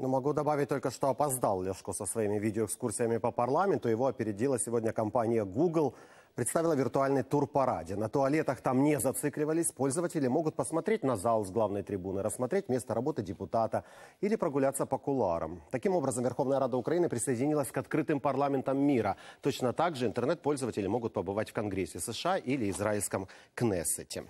Но могу добавить только, что опоздал Лешко со своими видеоэкскурсиями по парламенту. Его опередила сегодня компания Google представила виртуальный тур по Раде. На туалетах там не зацикливались. Пользователи могут посмотреть на зал с главной трибуны, рассмотреть место работы депутата или прогуляться по куларам. Таким образом, Верховная Рада Украины присоединилась к открытым парламентам мира. Точно так же интернет-пользователи могут побывать в Конгрессе США или израильском Кнессете.